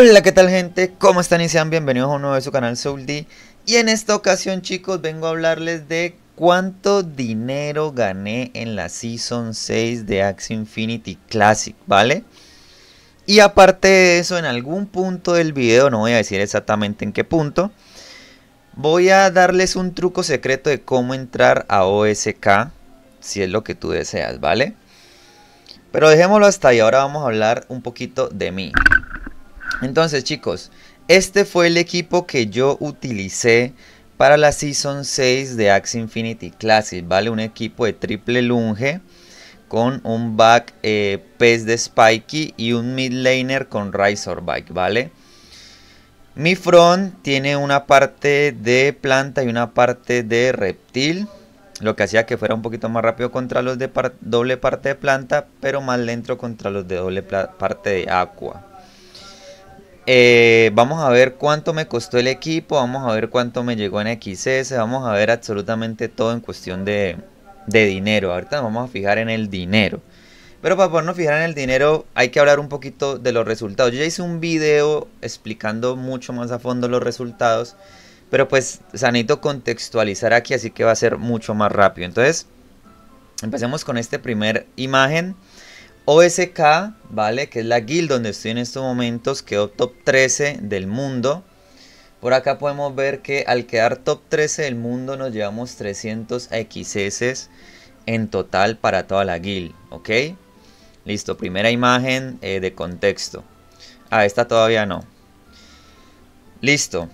Hola, ¿qué tal gente? ¿Cómo están y sean bienvenidos a un nuevo de su canal Soul D. Y en esta ocasión chicos vengo a hablarles de cuánto dinero gané en la Season 6 de Axe Infinity Classic, ¿vale? Y aparte de eso, en algún punto del video, no voy a decir exactamente en qué punto, voy a darles un truco secreto de cómo entrar a OSK, si es lo que tú deseas, ¿vale? Pero dejémoslo hasta ahí, ahora vamos a hablar un poquito de mí. Entonces, chicos, este fue el equipo que yo utilicé para la Season 6 de Axe Infinity Classic, ¿vale? Un equipo de triple lunge con un back eh, pez de Spikey y un mid laner con bike ¿vale? Mi front tiene una parte de planta y una parte de reptil, lo que hacía que fuera un poquito más rápido contra los de doble parte de planta, pero más lento contra los de doble parte de agua. Eh, vamos a ver cuánto me costó el equipo, vamos a ver cuánto me llegó en XS, vamos a ver absolutamente todo en cuestión de, dinero. Ahorita nos vamos a fijar en el dinero. Pero para podernos fijar en el dinero hay que hablar un poquito de los resultados. Yo ya hice un video explicando mucho más a fondo los resultados. Pero pues sanito contextualizar aquí, así que va a ser mucho más rápido. Entonces, empecemos con esta primer imagen. OSK, ¿vale? Que es la guild donde estoy en estos momentos, quedó top 13 del mundo. Por acá podemos ver que al quedar top 13 del mundo nos llevamos 300 XS en total para toda la guild, ¿ok? Listo, primera imagen eh, de contexto. Ah, esta todavía no. Listo.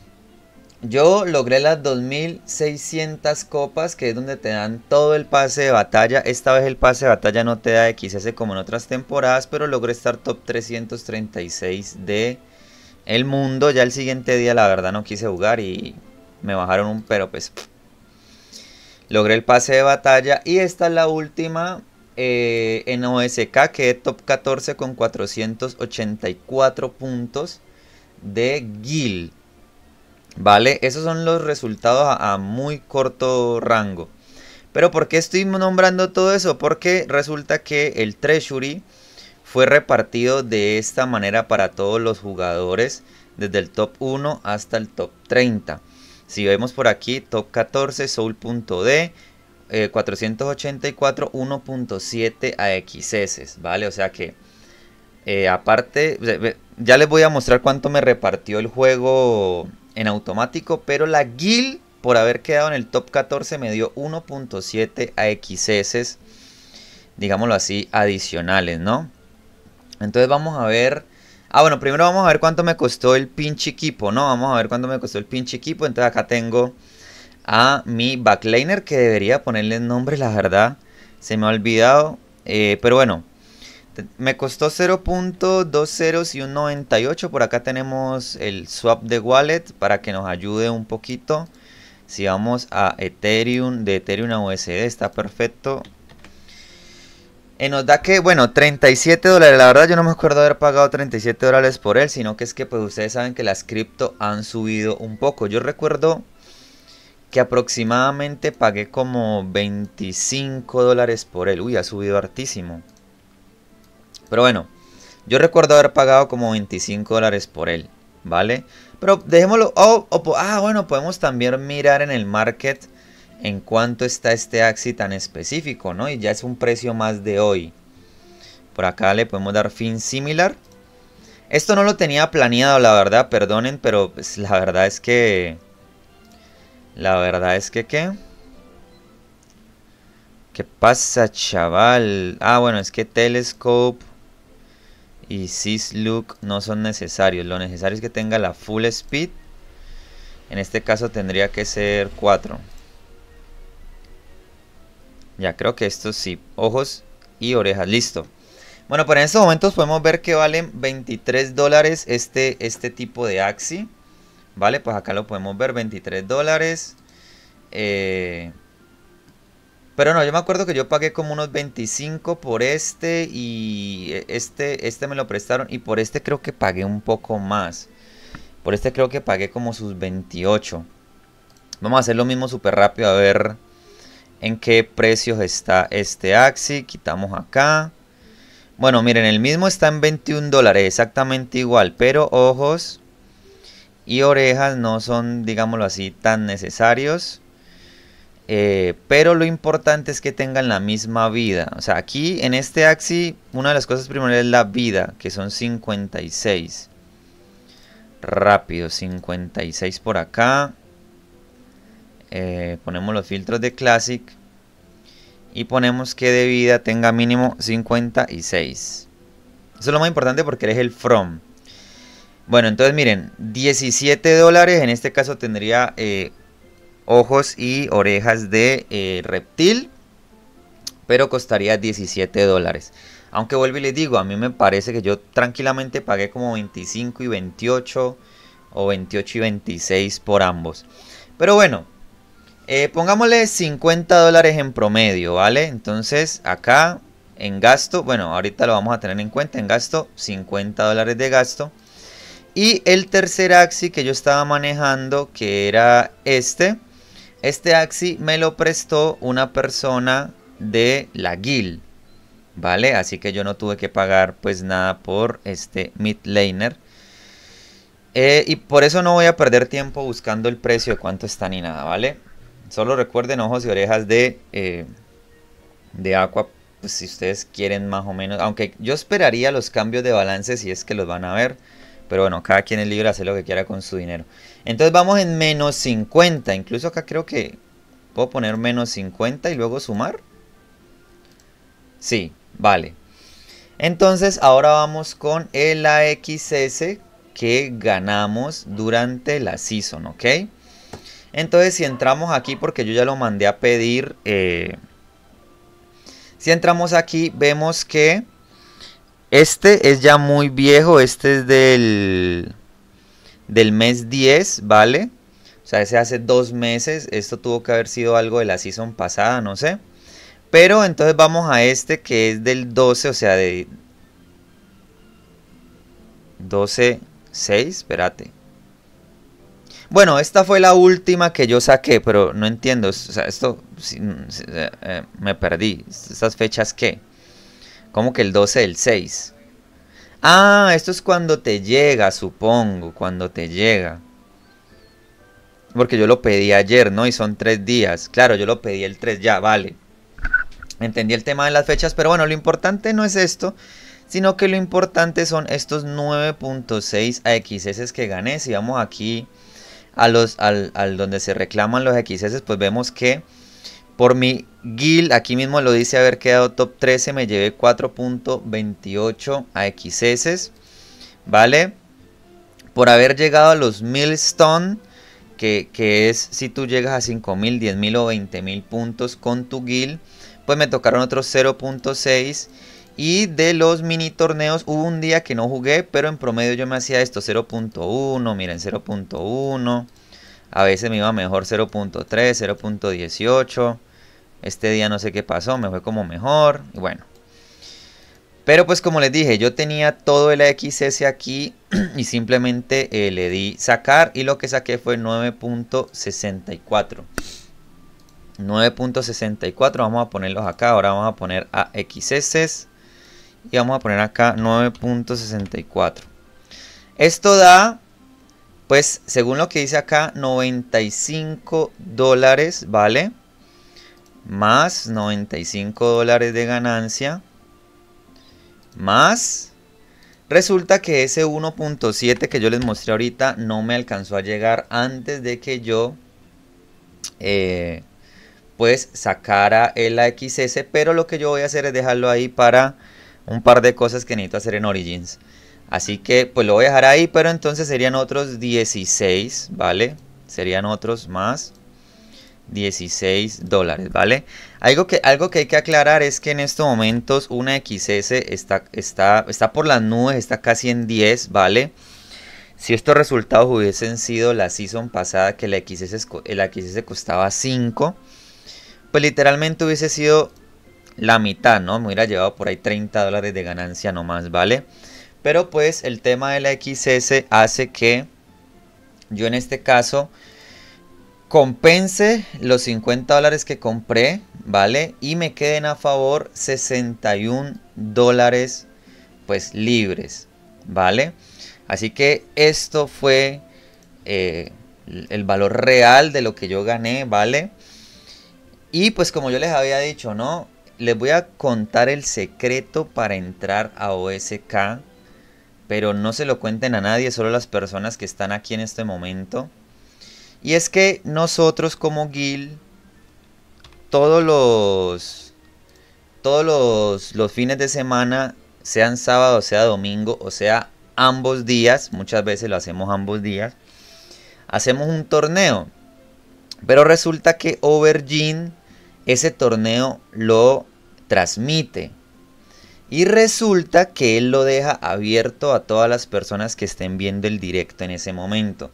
Yo logré las 2600 copas, que es donde te dan todo el pase de batalla. Esta vez el pase de batalla no te da XS como en otras temporadas, pero logré estar top 336 de el mundo. Ya el siguiente día la verdad no quise jugar y me bajaron un pero pues. Logré el pase de batalla y esta es la última eh, en OSK, es top 14 con 484 puntos de Guild. ¿Vale? Esos son los resultados a, muy corto rango. Pero ¿por qué estoy nombrando todo eso? Porque resulta que el Treasury fue repartido de esta manera para todos los jugadores desde el top 1 hasta el top 30. Si vemos por aquí, top 14, soul.d, 484, 1.7 AXS, ¿vale? O sea que, eh, aparte, ya les voy a mostrar cuánto me repartió el juego en automático, pero la Guild por haber quedado en el top 14 me dio 1.7 AXS, digámoslo así, adicionales, ¿no? Entonces vamos a ver... Ah, bueno, primero vamos a ver cuánto me costó el pinche equipo, ¿no? Vamos a ver cuánto me costó el pinche equipo. Entonces acá tengo a mi backliner que debería ponerle nombre, la verdad. Se me ha olvidado. Eh, pero bueno, me costó 0.20 y 198. Por acá tenemos el swap de wallet para que nos ayude un poquito. Si vamos a Ethereum, de Ethereum a USD, está perfecto. En eh, nos da que, bueno, 37 dólares. La verdad yo no me acuerdo haber pagado 37 dólares por él, sino que es que pues ustedes saben que las cripto han subido un poco. Yo recuerdo que aproximadamente pagué como 25 dólares por él. Uy, ha subido hartísimo. Pero bueno, yo recuerdo haber pagado como 25 dólares por él, ¿vale? Pero dejémoslo. Oh, ah, bueno, podemos también mirar en el market en cuánto está este Axi tan específico, ¿no? Y ya es un precio más de hoy. Por acá le podemos dar fin similar. Esto no lo tenía planeado, la verdad, perdonen, pero pues, la verdad es que... La verdad es que qué... ¿Qué pasa, chaval? Ah, bueno, es que Telescope y look no son necesarios. Lo necesario es que tenga la full speed. En este caso tendría que ser 4. Ya creo que estos sí. Ojos y orejas. Listo. Bueno, por en estos momentos podemos ver que valen 23 dólares este, este tipo de Axi. Vale, pues acá lo podemos ver, 23 dólares. Eh, pero no, yo me acuerdo que yo pagué como unos 25 por este y eh, este, este me lo prestaron y por este creo que pagué un poco más. Por este creo que pagué como sus 28. Vamos a hacer lo mismo súper rápido a ver en qué precios está este Axi. Quitamos acá. Bueno, miren, el mismo está en 21 dólares, exactamente igual, pero ojos y orejas no son, digámoslo así, tan necesarios. Eh, pero lo importante es que tengan la misma vida. O sea, aquí en este axi, una de las cosas primordiales es la vida, que son 56. Rápido, 56 por acá. Eh, ponemos los filtros de Classic. Y ponemos que de vida tenga mínimo 56. Eso es lo más importante porque eres el from. Bueno, entonces miren, 17 dólares, en este caso tendría eh, ojos y orejas de eh, reptil, pero costaría 17 dólares. Aunque vuelvo y les digo, a mí me parece que yo tranquilamente pagué como 25 y 28 o 28 y 26 por ambos. Pero bueno, eh, pongámosle 50 dólares en promedio, ¿vale? Entonces acá en gasto, bueno, ahorita lo vamos a tener en cuenta, en gasto 50 dólares de gasto. Y el tercer axi que yo estaba manejando, que era este, este Axi me lo prestó una persona de la guild, ¿vale? Así que yo no tuve que pagar pues nada por este mid eh, y por eso no voy a perder tiempo buscando el precio de cuánto está ni nada, ¿vale? Solo recuerden ojos y orejas de, eh, de Aqua, pues si ustedes quieren más o menos. Aunque yo esperaría los cambios de balance si es que los van a ver. Pero bueno, cada quien es libre hace lo que quiera con su dinero. Entonces vamos en menos 50. Incluso acá creo que puedo poner menos 50 y luego sumar. Sí, vale. Entonces ahora vamos con el AXS que ganamos durante la season, ¿ok? Entonces si entramos aquí, porque yo ya lo mandé a pedir. Eh, si entramos aquí vemos que este es ya muy viejo, este es del, del mes 10, ¿vale? O sea, ese hace dos meses, esto tuvo que haber sido algo de la season pasada, no sé. Pero entonces vamos a este que es del 12, o sea, de 12, 6, espérate. Bueno, esta fue la última que yo saqué, pero no entiendo. O sea, esto eh, eh, me perdí. ¿Estas fechas qué? Como que el 12 del 6? Ah, esto es cuando te llega, supongo, cuando te llega. Porque yo lo pedí ayer, ¿no? Y son tres días. Claro, yo lo pedí el 3, ya, vale. Entendí el tema de las fechas, pero bueno, lo importante no es esto, sino que lo importante son estos 9.6 AXS que gané. Si vamos aquí a los, al, al donde se reclaman los XS, pues vemos que por mi guild, aquí mismo lo dice haber quedado top 13, me llevé 4.28 AXS, ¿vale? Por haber llegado a los 1000 stone, que, que, es si tú llegas a 5000, 10000 o 20000 puntos con tu guild, pues me tocaron otros 0.6. Y de los mini torneos hubo un día que no jugué, pero en promedio yo me hacía esto 0.1, miren 0.1. A veces me iba mejor 0.3, 0.18. Este día no sé qué pasó, me fue como mejor. Y bueno. Pero pues como les dije, yo tenía todo el XS aquí y simplemente eh, le di sacar y lo que saqué fue 9.64. 9.64, vamos a ponerlos acá, ahora vamos a poner a XS y vamos a poner acá 9.64. Esto da pues según lo que dice acá, 95 dólares, ¿vale? Más 95 dólares de ganancia. Más. Resulta que ese 1.7 que yo les mostré ahorita no me alcanzó a llegar antes de que yo eh, pues sacara el AXS. Pero lo que yo voy a hacer es dejarlo ahí para un par de cosas que necesito hacer en Origins. Así que pues lo voy a dejar ahí, pero entonces serían otros 16, ¿vale? Serían otros más 16 dólares, ¿vale? Algo que, algo que hay que aclarar es que en estos momentos una XS está, está, está por las nubes, está casi en 10, ¿vale? Si estos resultados hubiesen sido la season pasada que la XS, eh, la XS costaba 5, pues literalmente hubiese sido la mitad, ¿no? Me hubiera llevado por ahí 30 dólares de ganancia nomás, ¿vale? vale pero pues el tema de la XS hace que yo en este caso compense los 50 dólares que compré, ¿vale? Y me queden a favor 61 dólares pues libres, ¿vale? Así que esto fue eh, el valor real de lo que yo gané, ¿vale? Y pues como yo les había dicho, ¿no? Les voy a contar el secreto para entrar a OSK pero no se lo cuenten a nadie, solo las personas que están aquí en este momento. Y es que nosotros como Gil, todos los, todos los, fines de semana, sean sábado, sea domingo, o sea ambos días, muchas veces lo hacemos ambos días, hacemos un torneo. Pero resulta que Overgene ese torneo lo transmite. Y resulta que él lo deja abierto a todas las personas que estén viendo el directo en ese momento.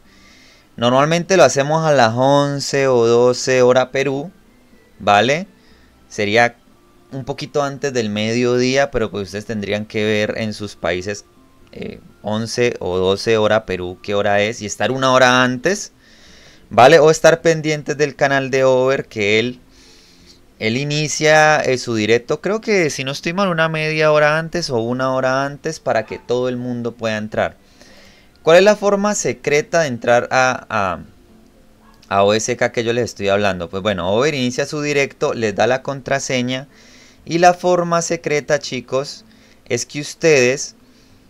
Normalmente lo hacemos a las 11 o 12 hora Perú, ¿vale? Sería un poquito antes del mediodía, pero pues ustedes tendrían que ver en sus países 11 eh, o 12 hora Perú qué hora es y estar una hora antes, ¿vale? O estar pendientes del canal de Over que él él inicia eh, su directo, creo que si no estoy mal, una media hora antes o una hora antes para que todo el mundo pueda entrar. ¿Cuál es la forma secreta de entrar a, OSK que yo les estoy hablando? Pues bueno, Over inicia su directo, les da la contraseña y la forma secreta, chicos, es que ustedes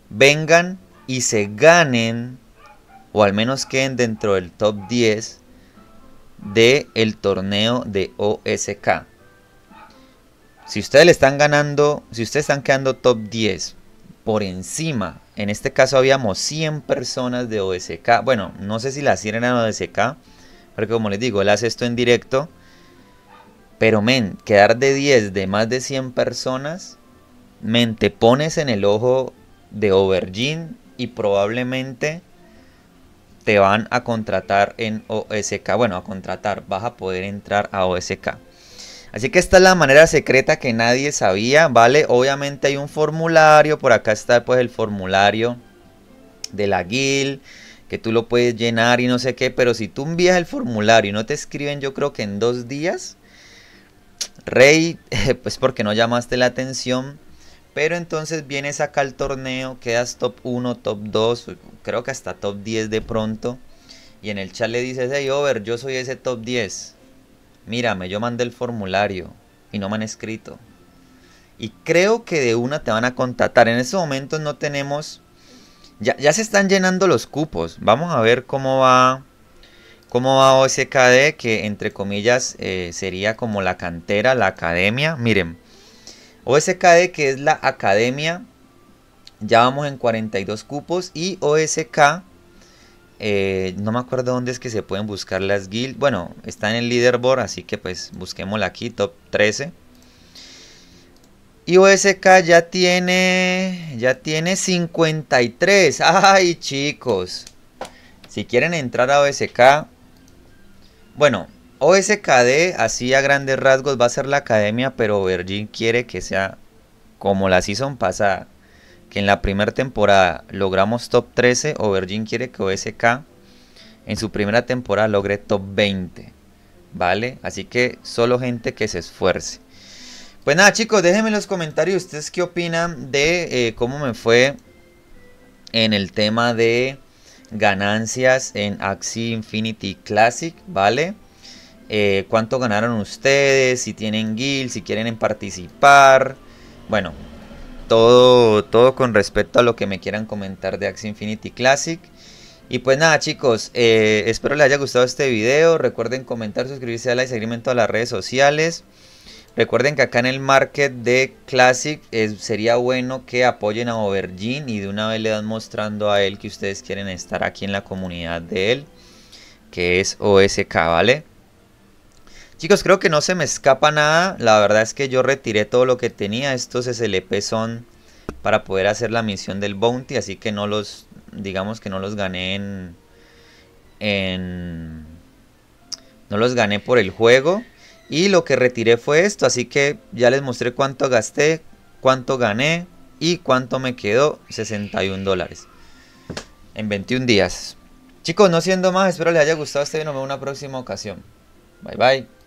vengan y se ganen, o al menos queden dentro del top 10 del el torneo de OSK. Si ustedes le están ganando, si ustedes están quedando top 10 por encima, en este caso habíamos 100 personas de OSK. Bueno, no sé si las 100 a OSK, porque como les digo, él hace esto en directo. Pero men, quedar de 10 de más de 100 personas, men, te pones en el ojo de Overgin y probablemente te van a contratar en OSK. Bueno, a contratar, vas a poder entrar a OSK. Así que esta es la manera secreta que nadie sabía, ¿vale? Obviamente hay un formulario, por acá está pues el formulario de la guild, que tú lo puedes llenar y no sé qué, pero si tú envías el formulario y no te escriben, yo creo que en dos días, Rey, pues porque no llamaste la atención, pero entonces vienes acá al torneo, quedas top 1, top 2, creo que hasta top 10 de pronto, y en el chat le dices, hey, Over, yo soy ese top 10 mírame, yo mandé el formulario y no me han escrito. Y creo que de una te van a contactar. En ese momento no tenemos... Ya, se están llenando los cupos. Vamos a ver cómo va cómo va OSKD, que entre comillas eh, sería como la cantera, la academia. Miren, OSKD que es la academia, ya vamos en 42 cupos y OSK eh, no me acuerdo dónde es que se pueden buscar las guilds Bueno, está en el leaderboard, así que pues busquémosla aquí, top 13. Y OSK ya tiene, ya tiene 53. Ay chicos, si quieren entrar a OSK, bueno, OSKD así a grandes rasgos va a ser la academia, pero Virgin quiere que sea como la season pasada que en la primera temporada logramos top 13, Overgin quiere que OSK en su primera temporada logre top 20. ¿Vale? Así que solo gente que se esfuerce. Pues nada chicos, déjenme en los comentarios ustedes qué opinan de eh, cómo me fue en el tema de ganancias en Axie Infinity Classic, ¿vale? Eh, ¿Cuánto ganaron ustedes? Si tienen guild, si quieren participar. Bueno, todo, todo con respecto a lo que me quieran comentar de Axie Infinity Classic. Y pues nada chicos, eh, espero les haya gustado este video. Recuerden comentar, suscribirse a like, y seguirme en todas las redes sociales. Recuerden que acá en el market de Classic eh, sería bueno que apoyen a Overgin y de una vez le dan mostrando a él que ustedes quieren estar aquí en la comunidad de él, que es OSK, ¿vale? Chicos, creo que no se me escapa nada. La verdad es que yo retiré todo lo que tenía. Estos SLP son para poder hacer la misión del Bounty. Así que no los, digamos que no los gané en... no los gané por el juego. Y lo que retiré fue esto. Así que ya les mostré cuánto gasté, cuánto gané y cuánto me quedó. 61 dólares. En 21 días. Chicos, no siendo más, espero les haya gustado este video. Nos vemos en una próxima ocasión. Bye bye.